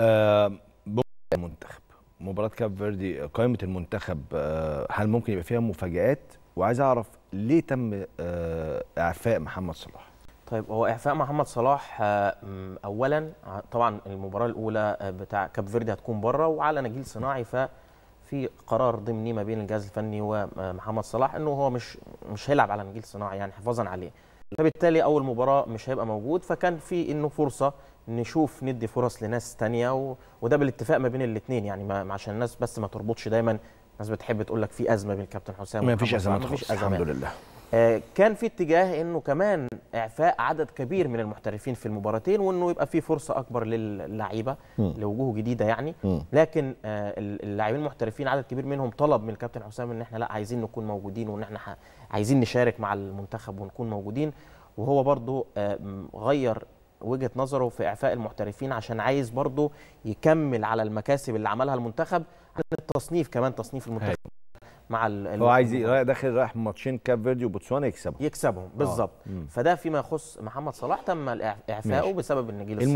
آه المنتخب مباراة كاب فيردي قائمة المنتخب آه هل ممكن يبقى فيها مفاجآت وعايز أعرف ليه تم آه إعفاء محمد صلاح؟ طيب هو إعفاء محمد صلاح آه، أولا آه، طبعا المباراة الأولى آه، بتاع كاب فيردي هتكون بره وعلى نجيل صناعي ف في قرار ضمني ما بين الجهاز الفني ومحمد صلاح انه هو مش مش هيلعب على نجيل صناعي يعني حفاظا عليه فبالتالي اول مباراه مش هيبقى موجود فكان في انه فرصه نشوف ندي فرص لناس تانية و... وده بالاتفاق ما بين الاثنين يعني ما... عشان الناس بس ما تربطش دايما الناس بتحب تقول لك في ازمه بين كابتن حسام ما فيش ازمه خالص الحمد يعني. لله آه كان في اتجاه انه كمان اعفاء عدد كبير من المحترفين في المباراتين وانه يبقى في فرصه اكبر للعيبه لوجوه جديده يعني م. لكن آه اللاعبين المحترفين عدد كبير منهم طلب من الكابتن حسام ان احنا لا عايزين نكون موجودين وان احنا عايزين نشارك مع المنتخب ونكون موجودين وهو برضه آه غير وجهه نظره في اعفاء المحترفين عشان عايز برضه يكمل على المكاسب اللي عملها المنتخب التصنيف كمان تصنيف المنتخب هي. مع ال هو عايز داخل رايح ماتشين كاب فيردي وبوتسوانا يكسبهم يكسبهم آه. بالظبط فده فيما يخص محمد صلاح تم اعفائه بسبب النجيل